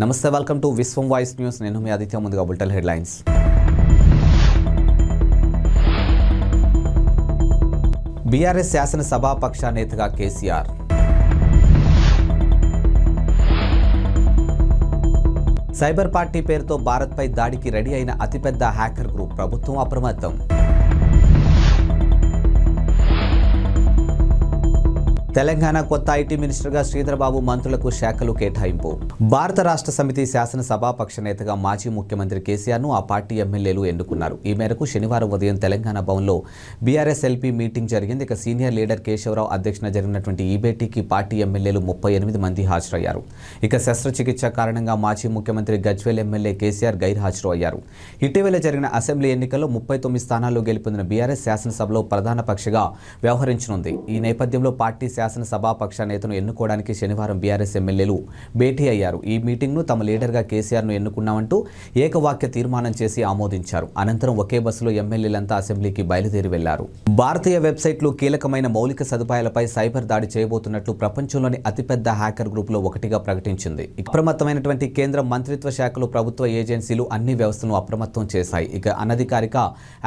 నమస్తే welcome to Vishwam voice news నేను మీ ఆదిత్య ముందుగా బుల్టన్ హెడ్లైన్స్ బీఆర్ఎస్ శాసనసభాపక్ష నేతగా కేసీఆర్ సైబర్ పార్టీ పేరుతో భారత్పై దాడికి రెడీ అయిన అతిపెద్ద హ్యాకర్ గ్రూప్ ప్రభుత్వం అప్రమత్తం తెలంగాణ కొత్త ఐటీ మినిస్టర్గా శ్రీధరబాబు మంత్రులకు శాఖలు కేటాయింపు భారత రాష్ట్ర సమితి శాసనసభాపక్ష నేతగా మాజీ ముఖ్యమంత్రి కేసీఆర్ను ఆ పార్టీ ఎమ్మెల్యేలు ఎన్నుకున్నారు ఈ మేరకు శనివారం ఉదయం తెలంగాణ భవన్లో బీఆర్ఎస్ ఎల్పీ మీటింగ్ జరిగింది ఇక సీనియర్ లీడర్ కేశవరావు అధ్యక్షన జరిగినటువంటి ఈ భేటీకి పార్టీ ఎమ్మెల్యేలు ముప్పై ఎనిమిది మంది హాజరయ్యారు ఇక శస్త్రచికిత్స కారణంగా మాజీ ముఖ్యమంత్రి గజ్వేల్ ఎమ్మెల్యే కేసీఆర్ గైర్హాజరు అయ్యారు ఇటీవల జరిగిన అసెంబ్లీ ఎన్నికల్లో ముప్పై తొమ్మిది స్థానాల్లో గెలుపొందిన బీఆర్ఎస్ శాసనసభలో ప్రధాన పక్షగా వ్యవహరించనుంది ఈ నేపథ్యంలో పార్టీ పక్ష నేతను ఎన్నుకోవడానికి శనివారం బీఆర్ఎస్ ఎమ్మెల్యేలు భేటీ అయ్యారు ఈ మీటింగ్ను తమ లీడర్గా కేసీఆర్ను ఎన్నుకున్నామంటూ ఏకవాక్య తీర్మానం చేసి ఆమోదించారు అనంతరం ఒకే బస్సులో ఎమ్మెల్యేలంతా అసెంబ్లీకి బయలుదేరి వెళ్లారు భారతీయ వెబ్సైట్లు కీలకమైన మౌలిక సదుపాయాలపై సైబర్ దాడి చేయబోతున్నట్లు ప్రపంచంలోని అతిపెద్ద హ్యాకర్ గ్రూపులో ఒకటిగా ప్రకటించింది అప్రమత్తమైనటువంటి కేంద్ర మంత్రిత్వ శాఖలు ప్రభుత్వ ఏజెన్సీలు అన్ని వ్యవస్థలను అప్రమత్తం చేశాయి ఇక అనధికారిక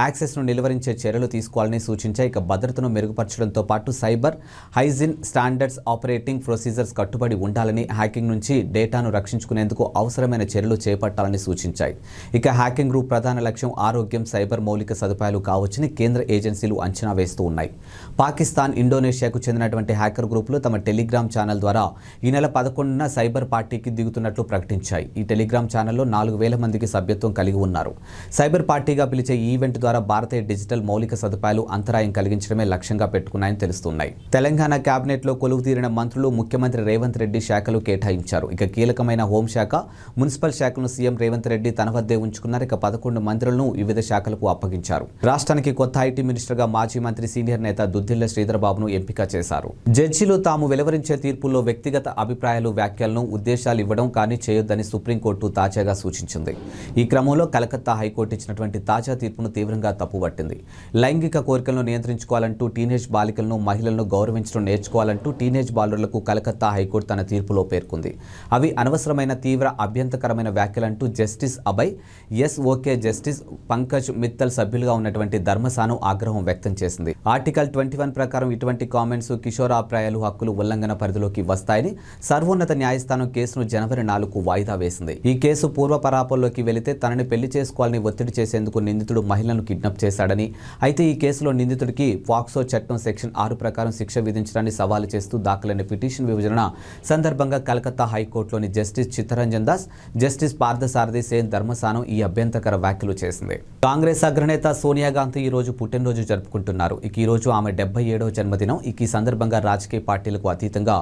యాక్సెస్ను నిలువరించే చర్యలు తీసుకోవాలని సూచించాయి ఇక భద్రతను మెరుగుపరచడంతో పాటు cyber hygiene standards operating procedures కట్టుబడి ఉండాలని హ్యాకింగ్ నుంచి డేటాను రక్షించుకునేందుకు అవసరమైన చర్యలు చేపట్టాలని సూచించాయి ఇక హ్యాకింగ్ గ్రూప్ ప్రధాన లక్ష్యం ఆరోగ్యం సైబర్ మౌలిక సదుపాయాలు కావచ్చని కేంద్ర ఏజెన్సీలు అంచనా వేస్తూ ఉన్నాయి పాకిస్తాన్ ఇండోనేషియాకు చెందినటువంటి హ్యాకర్ గ్రూపులు తమ టెలిగ్రామ్ ఛానల్ ద్వారా ఈ నెల పదకొండున సైబర్ పార్టీకి దిగుతున్నట్లు ప్రకటించాయి ఈ టెలిగ్రామ్ ఛానల్లో నాలుగు వేల మందికి సభ్యత్వం కలిగి ఉన్నారు సైబర్ పార్టీగా పిలిచే ఈవెంట్ ద్వారా భారతీయ డిజిటల్ మౌలిక సదుపాయాలు అంతరాయం కలిగించడమే లక్ష్యంగా పెట్టుకున్నాయని తెలుస్తున్నాయి తెలంగాణ క్యాబినెట్లో కొలువు తీరిన మంత్రులు ముఖ్యమంత్రి రేవంత్ రెడ్డి శాఖలు కేటాయించారు ఇక కీలకమైన హోంశాఖ మున్సిపల్ శాఖను సీఎం రేవంత్ రెడ్డి తన వద్దే ఉంచుకున్నారు ఇక పదకొండు మంత్రులను వివిధ శాఖలకు అప్పగించారు రాష్ట్రానికి కొత్త ఐటీ మినిస్టర్గా మాజీ మంత్రి సీనియర్ నేత దుద్దిల్ల శ్రీధరబాబును ఎంపిక చేశారు జడ్జీలు తాము వెలువరించే తీర్పుల్లో వ్యక్తిగత అభిప్రాయాలు వ్యాఖ్యలను ఉద్దేశాలు ఇవ్వడం కానీ చేయొద్దని సుప్రీంకోర్టు తాజాగా సూచించింది ఈ క్రమంలో కలకత్తా హైకోర్టు ఇచ్చినటువంటి తాజా తీర్పును తీవ్రంగా తప్పుపట్టింది లైంగిక కోరికలను నియంత్రించుకోవాలంటూ టీనేజ్ బాలికలను మహిళలను గౌరవించడం నేర్చు చేర్చుకోవాలంటూ టీనేజ్ బాలర్లకు కలకత్తా హైకోర్టు తన తీర్పులో పేర్కొంది అవి అనవసరమైన తీవ్ర అభ్యంతకరమైన వ్యాఖ్యలంటూ జస్టిస్ అభయ్ ఎస్ఓకే జస్టిస్ పంకజ్ మిత్తల్ సభ్యులుగా ఉన్నటువంటి ధర్మసాను ఆగ్రహం వ్యక్తం చేసింది ఆర్టికల్ ట్వంటీ ప్రకారం ఇటువంటి కామెంట్స్ కిషోరాప్రాయాలు హక్కులు ఉల్లంఘన పరిధిలోకి వస్తాయని సర్వోన్నత న్యాయస్థానం కేసును జనవరి నాలుగు వాయిదా వేసింది ఈ కేసు పూర్వపరాపల్లోకి వెళితే తనని పెళ్లి చేసుకోవాలని ఒత్తిడి చేసేందుకు నిందితుడు మహిళను కిడ్నాప్ చేశాడని అయితే ఈ కేసులో నిందితుడికి పాక్సో చట్టం సెక్షన్ ఆరు ప్రకారం శిక్ష విధించడాన్ని సవాలు చేస్తూ దాఖలైన పిటిషన్ విభజన సందర్భంగా కలకత్తా హైకోర్టులోని జస్టిస్ చిత్తరంజన్ దాస్ జస్టిస్ పార్థసారథి సేన్ ధర్మసానం ఈ అభ్యంతకర వ్యాఖ్యలు చేసింది కాంగ్రెస్ అగ్రనేత సోనియా గాంధీ ఈ రోజు పుట్టినరోజు జరుపుకుంటున్నారు ఇక ఈ రోజు ఆమె డెబ్బై ఏడవ జన్మదినం ఇక ఈ సందర్భంగా రాజకీయ పార్టీలకు అతీతంగా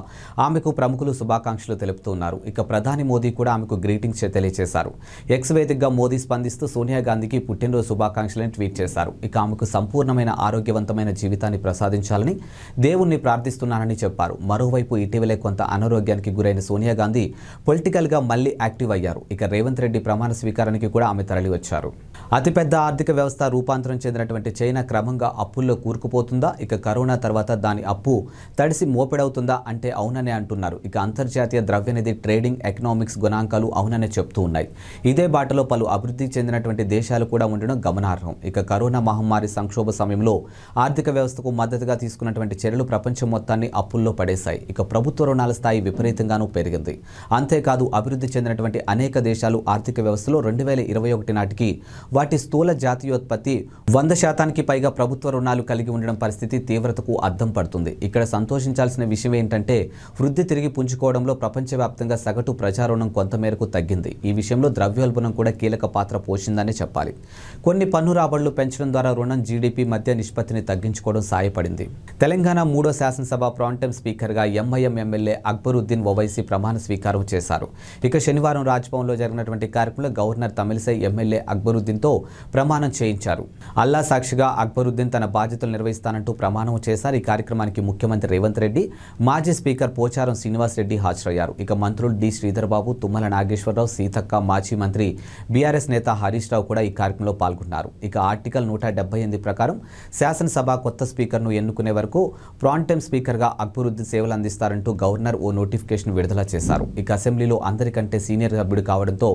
ఆమెకు ప్రముఖులు శుభాకాంక్షలు తెలుపుతున్నారు ఇక ప్రధాని మోదీ కూడా ఆమెకు గ్రీటింగ్స్ తెలియజేశారు ఎక్స్ వేదికగా మోదీ స్పందిస్తూ సోనియా గాంధీకి పుట్టినరోజు శుభాకాంక్షలను ట్వీట్ చేశారు ఇక ఆమెకు సంపూర్ణమైన ఆరోగ్యవంతమైన జీవితాన్ని ప్రసాదించాలని దేవుణ్ణి ప్రార్థి ప్రయత్నిస్తున్నానని చెప్పారు మరోవైపు ఇటీవలే కొంత అనారోగ్యానికి గురైన సోనియా గాంధీ పొలిటికల్గా మళ్లీ యాక్టివ్ అయ్యారు ఇక రేవంత్ రెడ్డి ప్రమాణ స్వీకారానికి కూడా ఆమె తరలివచ్చారు అతిపెద్ద ఆర్థిక వ్యవస్థ రూపాంతరం చెందినటువంటి చైనా క్రమంగా అప్పుల్లో కూరుకుపోతుందా ఇక కరోనా తర్వాత దాని అప్పు తడిసి మోపెడవుతుందా అంటే అవుననే అంటున్నారు ఇక అంతర్జాతీయ ద్రవ్యనిధి ట్రేడింగ్ ఎకనామిక్స్ గుణాంకాలు అవుననే చెప్తూ ఉన్నాయి ఇదే బాటలో పలు అభివృద్ధి చెందినటువంటి దేశాలు కూడా ఉండడం గమనార్హం ఇక కరోనా మహమ్మారి సంక్షోభ సమయంలో ఆర్థిక వ్యవస్థకు మద్దతుగా తీసుకున్నటువంటి చర్యలు ప్రపంచం మొత్తాన్ని అప్పుల్లో పడేశాయి ఇక ప్రభుత్వ రుణాల స్థాయి విపరీతంగానూ పెరిగింది అంతేకాదు అభివృద్ధి చెందినటువంటి అనేక దేశాలు ఆర్థిక వ్యవస్థలో రెండు వేల ఇరవై ఒకటి నాటికి వాటి స్థూల జాతీయోత్పత్తి వంద శాతానికి పైగా ప్రభుత్వ రుణాలు కలిగి ఉండడం పరిస్థితి తీవ్రతకు అద్దం పడుతుంది ఇక్కడ సంతోషించాల్సిన విషయం ఏంటంటే వృద్ధి తిరిగి పుంజుకోవడంలో ప్రపంచవ్యాప్తంగా సగటు ప్రజారుణం కొంతమేరకు తగ్గింది ఈ విషయంలో ద్రవ్యోల్బణం కూడా కీలక పాత్ర పోషిందని చెప్పాలి కొన్ని పన్ను రాబడులు పెంచడం ద్వారా రుణం జీడిపి మధ్య నిష్పత్తిని తగ్గించుకోవడం సాయపడింది తెలంగాణ మూడో శాసనసభ శాసనసభ ప్రాంటం స్పీకర్గా ఎంఐఎం ఎమ్మెల్యే అక్బరుద్దీన్ ఓవైసీ ప్రమాణ స్వీకారం చేశారు ఇక శనివారం రాజ్భవన్లో జరిగినటువంటి కార్యక్రమంలో గవర్నర్ తమిళసై ఎమ్మెల్యే అక్బరుద్దీన్తో ప్రమాణం చేయించారు అల్లా సాక్షిగా అక్బరుద్దీన్ తన బాధ్యతలు నిర్వహిస్తానంటూ ప్రమాణం చేశారు ఈ కార్యక్రమానికి ముఖ్యమంత్రి రేవంత్ రెడ్డి మాజీ స్పీకర్ పోచారం శ్రీనివాసరెడ్డి హాజరయ్యారు ఇక మంత్రులు డి శ్రీధర్బాబు తుమ్మల నాగేశ్వరరావు సీతక్క మాజీ మంత్రి బీఆర్ఎస్ నేత హరీష్ రావు కూడా ఈ కార్యక్రమంలో పాల్గొన్నారు ఇక ఆర్టికల్ నూట ప్రకారం శాసనసభ కొత్త స్పీకర్ను ఎన్నుకునే వరకు ప్రాంటైమ్ స్పీకర్ స్పీకర్గా అక్బరుద్దీన్ సేవలు అందిస్తారంటూ గవర్నర్ ఓ నోటిఫికేషన్ విడుదల చేశారు ఇక అసెంబ్లీలో అందరికంటే సీనియర్ సభ్యుడు కావడంతో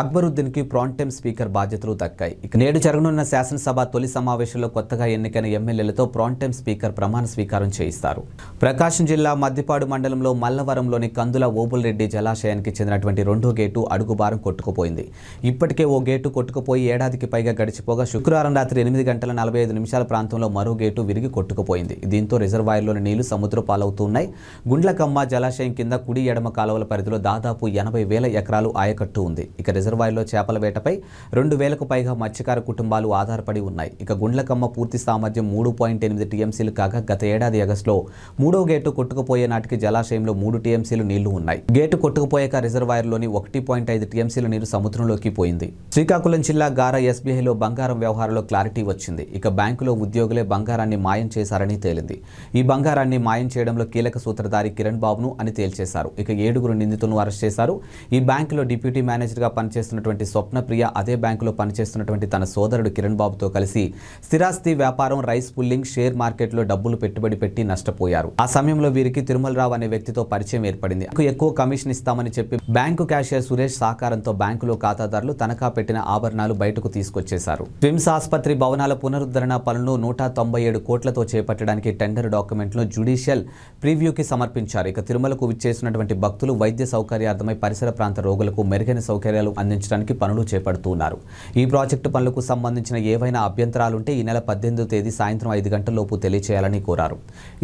అక్బరుద్దీన్కి ప్రాంటైమ్ స్పీకర్ బాధ్యతలు దక్కాయి ఇక నేడు జరగనున్న శాసనసభ తొలి సమావేశంలో కొత్తగా ఎన్నికైన ఎమ్మెల్యేలతో ప్రాంటైమ్ స్పీకర్ ప్రమాణ స్వీకారం చేయిస్తారు ప్రకాశం జిల్లా మద్దిపాడు మండలంలో మల్లవరంలోని కందుల ఓబుల్రెడ్డి జలాశయానికి చెందినటువంటి రెండో గేటు అడుగుబారం కొట్టుకుపోయింది ఇప్పటికే ఓ గేటు కొట్టుకుపోయి ఏడాదికి పైగా గడిచిపోగా శుక్రవారం రాత్రి ఎనిమిది గంటల నలభై ఐదు నిమిషాల ప్రాంతంలో మరో గేటు విరిగి కొట్టుకుపోయింది దీంతో రిజర్వాయర్లోని నీళ్లు సముద్ర పాలవుతున్నాయి గుండ్లకమ్మ జలాశయం కింద కుడి ఎడమ కాలువల పరిధిలో దాదాపు ఎనభై వేల ఎకరాలు ఆయకట్టు ఉంది ఇక రిజర్వాయర్లో చేపల వేటపై రెండు వేలకు పైగా మత్స్యకార కుటుంబాలు ఆధారపడి ఉన్నాయి ఇక గుండ్లకమ్మ పూర్తి సామర్థ్యం మూడు పాయింట్ ఎనిమిది టీఎంసీలు కాగా గత ఏడాది ఆగస్టులో మూడో గేటు కొట్టుకుపోయే నాటికి జలాశయంలో మూడు టీఎంసీలు నీళ్లు ఉన్నాయి గేటు కొట్టుకుపోయాక రిజర్వాయర్లోని ఒకటి పాయింట్ ఐదు టీఎంసీల నీరు సముద్రంలోకి పోయింది శ్రీకాకుళం జిల్లా గార ఎస్బీఐలో బంగారం వ్యవహారంలో క్లారిటీ వచ్చింది ఇక బ్యాంకులో ఉద్యోగులే బంగారాన్ని మాయం చేశారని తేలింది ఈ బంగారాన్ని మాయం చేయడంలో కీలక సూత్రధారి కిరణ్ బాబును అని తేల్చేశారు ఇక ఏడుగురు నిందితులను అరెస్ట్ చేశారు ఈ బ్యాంకులో డిప్యూటీ మేనేజర్గా పనిచేస్తున్నటువంటి స్వప్నప్రియ అదే బ్యాంకులో పనిచేస్తున్నటువంటి తన సోదరుడు కిరణ్ బాబుతో కలిసి స్థిరాస్తి వ్యాపారం రైస్ పుల్లింగ్ షేర్ మార్కెట్లో డబ్బులు పెట్టుబడి పెట్టి నష్టపోయారు ఆ సమయంలో వీరికి తిరుమలరావు అనే వ్యక్తితో పరిచయం ఏర్పడింది ఎక్కువ కమిషన్ ఇస్తామని చెప్పి బ్యాంకు క్యాషియర్ సురేష్ సహకారంతో బ్యాంకులో ఖాతాదారులు తనఖా పెట్టిన ఆభరణాలు బయటకు తీసుకొచ్చేశారు స్విమ్స్ ఆసుపత్రి భవనాల పునరుద్ధరణ పనులు నూట తొంభై ఏడు కోట్లతో చేపట్టడానికి టెండర్ డాక్యుమెంట్లు జుడీ ఇనీషియల్ ప్రివ్యూకి సమర్పించారు ఇక తిరుమలకు విచ్చేసినటువంటి భక్తులు వైద్య సౌకర్యార్థమై పరిసర ప్రాంత రోగులకు మెరుగైన సౌకర్యాలు అందించడానికి పనులు చేపడుతున్నారు ఈ ప్రాజెక్టు పనులకు సంబంధించిన ఏవైనా అభ్యంతరాలుంటే ఈ నెల పద్దెనిమిదో తేదీ సాయంత్రం ఐదు గంటలలోపు తెలియచేయాలని కోరారు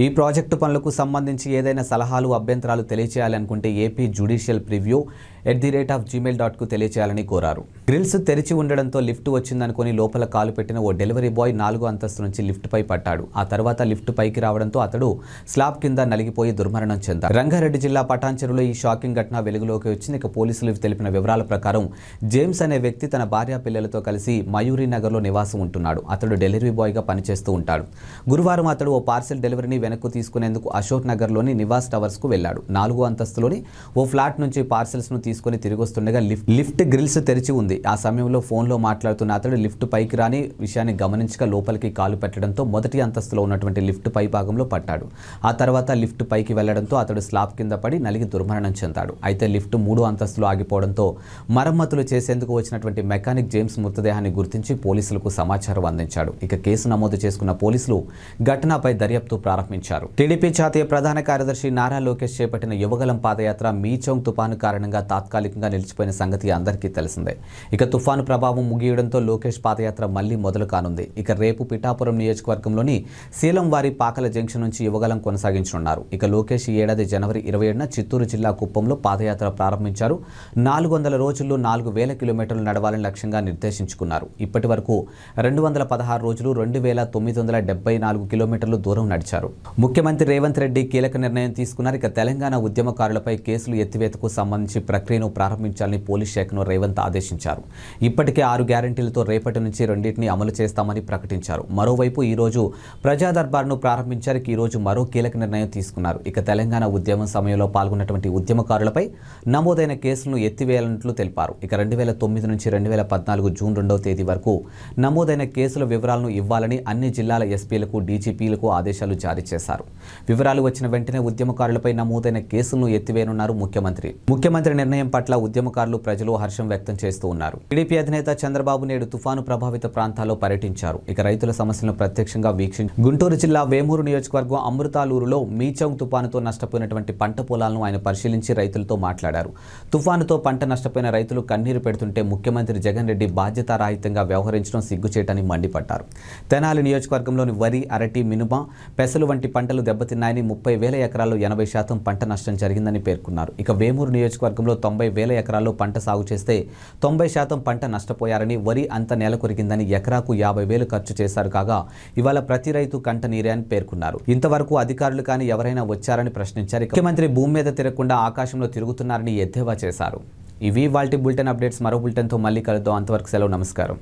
ఈ ప్రాజెక్టు పనులకు సంబంధించి ఏదైనా సలహాలు అభ్యంతరాలు తెలియచేయాలనుకుంటే AP judicial preview at the rate of gmail డాట్కు తెలియజేయాలని కోరారు గ్రిల్స్ తెరిచి ఉండడంతో లిఫ్ట్ వచ్చిందనుకుని లోపల కాలు పెట్టిన ఓ డెలివరీ బాయ్ నాలుగో అంతస్తు నుంచి లిఫ్ట్పై పట్టాడు ఆ తర్వాత లిఫ్ట్ పైకి రావడంతో అతడు స్లాబ్ కింద నలిగిపోయి దుర్మరణం చెందారు రంగారెడ్డి జిల్లా పటాన్చెరులో ఈ షాకింగ్ ఘటన వెలుగులోకి వచ్చింది ఇక పోలీసులు తెలిపిన వివరాల ప్రకారం జేమ్స్ అనే వ్యక్తి తన భార్య పిల్లలతో కలిసి మయూరి నగర్లో నివాసం ఉంటున్నాడు అతడు డెలివరీ బాయ్గా పనిచేస్తూ ఉంటాడు గురువారం అతడు ఓ పార్సెల్ డెలివరీని వెనక్కు తీసుకునేందుకు అశోక్ నగర్లోని నివాస్ టవర్స్కు వెళ్ళాడు నాలుగో అంతస్తులోని ఓ ఫ్లాట్ నుంచి పార్సిల్స్ను తీసుకుని తిరిగి వస్తుండగా లిఫ్ట్ లిఫ్ట్ గ్రిల్స్ తెరిచి ఉంది ఆ సమయంలో ఫోన్లో మాట్లాడుతున్న అతడు లిఫ్ట్ పైకి రాని విషయాన్ని గమనించక లోపలికి కాలు పెట్టడంతో మొదటి అంతస్తులో ఉన్నటువంటి లిఫ్ట్ పై భాగంలో పట్టాడు ఆ తర్వాత లిఫ్ట్ పైకి వెళ్లడంతో అతడు స్లాబ్ కింద పడి నలిగి దుర్మరణం చెందాడు అయితే లిఫ్ట్ మూడో అంతస్తులు ఆగిపోవడంతో మరమ్మతులు చేసేందుకు వచ్చినటువంటి మెకానిక్ జేమ్స్ మృతదేహాన్ని గుర్తించి పోలీసులకు సమాచారం అందించాడు ఇక కేసు నమోదు చేసుకున్న పోలీసులు ఘటనపై దర్యాప్తు ప్రారంభించారు టీడీపీ జాతీయ ప్రధాన కార్యదర్శి నారా లోకేష్ చేపట్టిన యువగలం పాదయాత్ర మీచౌంగ్ తుపాను కారణంగా తాత్కాలికంగా నిలిచిపోయిన సంగతి అందరికీ తెలిసిందే ఇక తుఫాను ప్రభావం ముగియడంతో లోకేష్ పాదయాత్ర మళ్లీ మొదలు కానుంది ఇక రేపు పిఠాపురం నియోజకవర్గంలోని శీలం వారి పాకల జంక్షన్ నుంచి యువగలం కొనసాగించనున్నారు ఇక లోకేష్ ఈ ఏడాది జనవరి ఇరవై ఏడున చిత్తూరు జిల్లా కుప్పంలో పాదయాత్ర ప్రారంభించారు నాలుగు వందల రోజుల్లో నాలుగు వేల కిలోమీటర్లు నడవాలని లక్ష్యంగా నిర్దేశించుకున్నారు ఇప్పటి వరకు రెండు వందల పదహారు రోజులు రెండు వేల తొమ్మిది వందల డెబ్బై నాలుగు కిలోమీటర్లు దూరం నడిచారు ముఖ్యమంత్రి రేవంత్ రెడ్డి కీలక నిర్ణయం తీసుకున్నారు ఇక తెలంగాణ ఉద్యమకారులపై కేసులు ఎత్తివేతకు సంబంధించి ప్రక్రియ ప్రక్రియను ప్రారంభించాలని పోలీస్ శాఖను రేవంత్ ఆదేశించారు ఇప్పటికే ఆరు గ్యారంటీలతో రేపటి నుంచి రెండింటిని అమలు చేస్తామని ప్రకటించారు మరోవైపు ఈరోజు ప్రజా దర్బార్ను ఈ ఈరోజు మరో కీలక నిర్ణయం తీసుకున్నారు ఇక తెలంగాణ ఉద్యమం సమయంలో పాల్గొన్నటువంటి ఉద్యమకారులపై నమోదైన కేసులను ఎత్తివేయాలన్నట్లు తెలిపారు ఇక రెండు వేల తొమ్మిది నుంచి రెండు వేల పద్నాలుగు జూన్ రెండవ తేదీ వరకు నమోదైన కేసుల వివరాలను ఇవ్వాలని అన్ని జిల్లాల ఎస్పీలకు డీజీపీలకు ఆదేశాలు జారీ చేశారు వివరాలు వచ్చిన వెంటనే ఉద్యమకారులపై నమోదైన కేసులను ఎత్తివేయనున్నారు ముఖ్యమంత్రి ముఖ్యమంత్రి నిర్ణయం నిర్ణయం పట్ల ఉద్యమకారులు ప్రజలు హర్షం వ్యక్తం చేస్తూ ఉన్నారు టీడీపీ అధినేత చంద్రబాబు నేడు తుఫాను ప్రభావిత ప్రాంతాల్లో పర్యటించారు ఇక రైతుల సమస్యలను ప్రత్యక్షంగా వీక్షించి గుంటూరు జిల్లా వేమూరు నియోజకవర్గం అమృతాలూరులో మీచౌంగ్ తుఫానుతో నష్టపోయినటువంటి పంట పొలాలను ఆయన పరిశీలించి రైతులతో మాట్లాడారు తుఫానుతో పంట నష్టపోయిన రైతులు కన్నీరు పెడుతుంటే ముఖ్యమంత్రి జగన్ రెడ్డి బాధ్యతారాహితంగా వ్యవహరించడం సిగ్గుచేటని మండిపడ్డారు తెనాలి నియోజకవర్గంలోని వరి అరటి మినుమ పెసలు వంటి పంటలు దెబ్బతిన్నాయని ముప్పై వేల ఎకరాల్లో ఎనభై శాతం పంట నష్టం జరిగిందని పేర్కొన్నారు ఇక వేమూరు నియోజకవర్గంలో తొంభై వేల ఎకరాల్లో పంట సాగు చేస్తే తొంభై శాతం పంట నష్టపోయారని వరి అంత నెల కొరిగిందని ఎకరాకు యాభై వేలు ఖర్చు చేశారు కాగా ఇవాళ ప్రతి రైతు కంట నీరే అని పేర్కొన్నారు ఇంతవరకు అధికారులు కానీ ఎవరైనా వచ్చారని ప్రశ్నించారు ముఖ్యమంత్రి భూమి మీద తిరగకుండా ఆకాశంలో తిరుగుతున్నారని ఎద్దేవా చేశారు ఇవి వాల్టి బులెటిన్ అప్డేట్స్ మరో బులెటిన్తో మళ్ళీ కలుద్దాం అంతవరకు సెలవు నమస్కారం